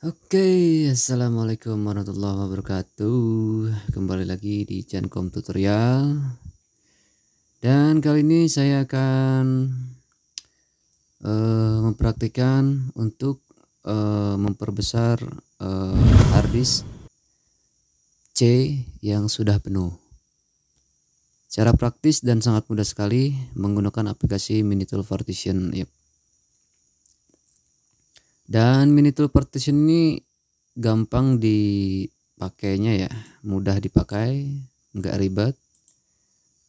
Oke, okay, assalamualaikum warahmatullahi wabarakatuh. Kembali lagi di Chankom Tutorial. Dan kali ini saya akan uh, eh, mempraktikkan untuk uh, memperbesar uh, eh, hardisk C yang sudah penuh. Cara praktis dan sangat mudah sekali menggunakan aplikasi MiniTool Partition. Yep. Dan tool partition ini gampang dipakainya ya, mudah dipakai, nggak ribet,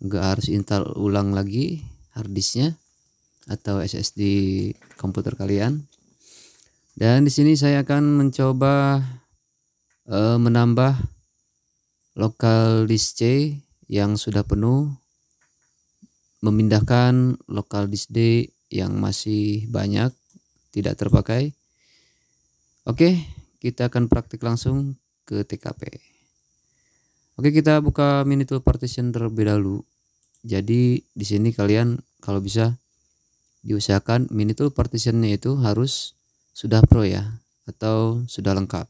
nggak harus install ulang lagi harddisknya atau SSD komputer kalian. Dan di sini saya akan mencoba uh, menambah lokal disk C yang sudah penuh memindahkan lokal disk D yang masih banyak tidak terpakai Oke, kita akan praktik langsung ke TKP. Oke, kita buka mini tool partition terlebih dahulu. Jadi di sini kalian kalau bisa diusahakan mini tool partitionnya itu harus sudah pro ya atau sudah lengkap.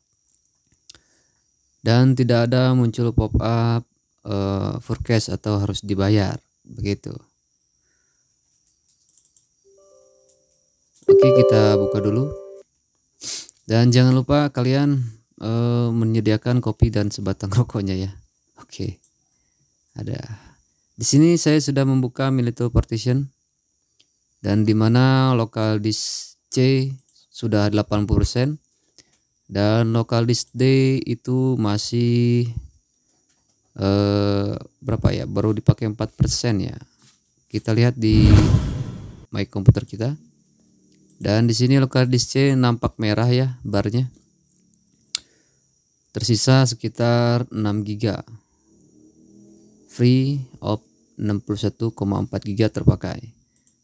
Dan tidak ada muncul pop up uh, eh, forecast atau harus dibayar begitu. Oke, kita buka dulu. Dan jangan lupa kalian uh, menyediakan kopi dan sebatang rokoknya ya. Oke. Ada. Di sini saya sudah membuka Milito partition dan di mana lokal disk C sudah 80% dan lokal disk D itu masih eh berapa ya? Baru dipakai 4% ya. Kita lihat di my computer kita. Dan di sini lokal C nampak merah ya barnya. Tersisa sekitar 6 GB. Free of 61,4 GB terpakai.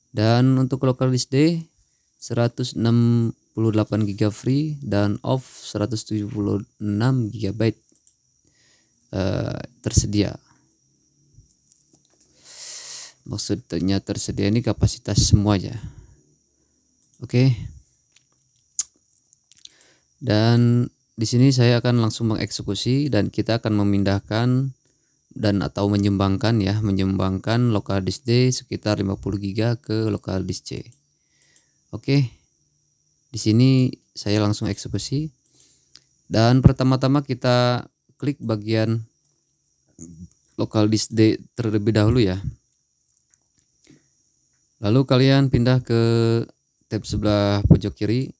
Dan untuk Locardice D 168 GB free dan off 176 GB uh, tersedia maksudnya tersedia ini kapasitas semuanya. Oke. Dan di sini saya akan langsung mengeksekusi dan kita akan memindahkan dan atau menyumbangkan ya, menyumbangkan lokal disk D sekitar 50 GB ke lokal disk C. Oke. Okay. Di sini saya langsung eksekusi. Dan pertama-tama kita klik bagian lokal disk D terlebih dahulu ya. Lalu kalian pindah ke tab sebelah pojok kiri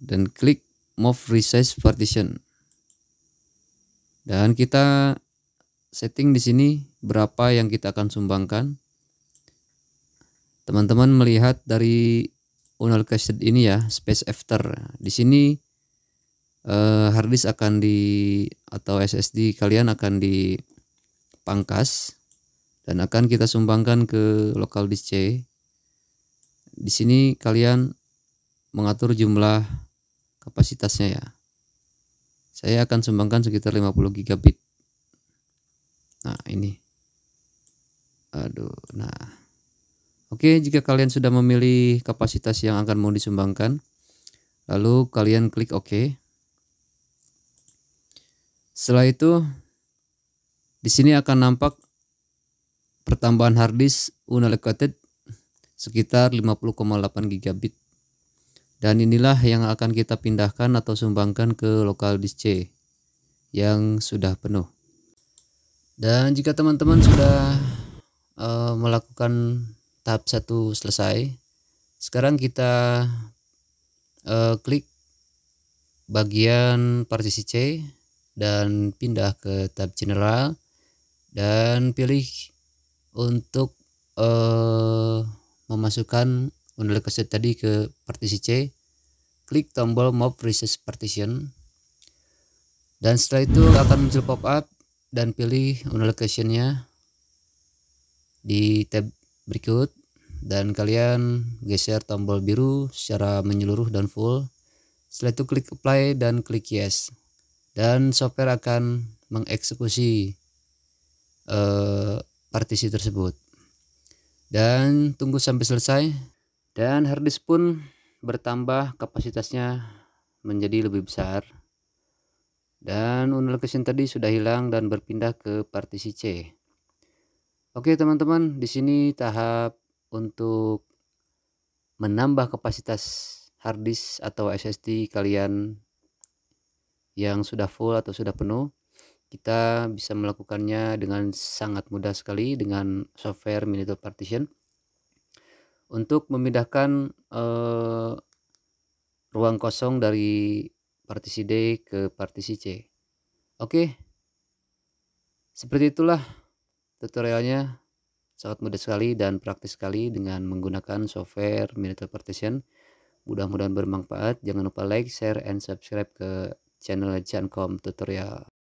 dan klik move resize partition dan kita setting di sini berapa yang kita akan sumbangkan teman-teman melihat dari unallocated ini ya space after di sini eh, harddisk akan di atau SSD kalian akan dipangkas dan akan kita sumbangkan ke local disk C di sini kalian mengatur jumlah kapasitasnya ya. Saya akan sumbangkan sekitar 50 gigabit. Nah, ini. Aduh, nah. Oke, jika kalian sudah memilih kapasitas yang akan mau disumbangkan, lalu kalian klik OK. Setelah itu, di sini akan nampak pertambahan harddisk unallocated sekitar 50,8 gigabit. Dan inilah yang akan kita pindahkan atau sumbangkan ke lokal disk C yang sudah penuh. Dan jika teman-teman sudah uh, melakukan tahap 1 selesai, sekarang kita uh, klik bagian partisi C dan pindah ke tab general dan pilih untuk uh, masukkan Unreal Cassette tadi ke partisi C klik tombol move resource partition dan setelah itu akan muncul pop up dan pilih nya di tab berikut dan kalian geser tombol biru secara menyeluruh dan full setelah itu klik apply dan klik yes dan software akan mengeksekusi uh, partisi tersebut dan tunggu sampai selesai dan harddisk pun bertambah kapasitasnya menjadi lebih besar dan unreal location tadi sudah hilang dan berpindah ke partisi C Oke teman-teman di sini tahap untuk menambah kapasitas harddisk atau SSD kalian yang sudah full atau sudah penuh kita bisa melakukannya dengan sangat mudah sekali dengan software Minitel Partition. Untuk memindahkan eh, ruang kosong dari partisi D ke partisi C. Oke, seperti itulah tutorialnya sangat mudah sekali dan praktis sekali dengan menggunakan software Minitel Partition. Mudah-mudahan bermanfaat. Jangan lupa like, share, and subscribe ke channel Jankom Tutorial.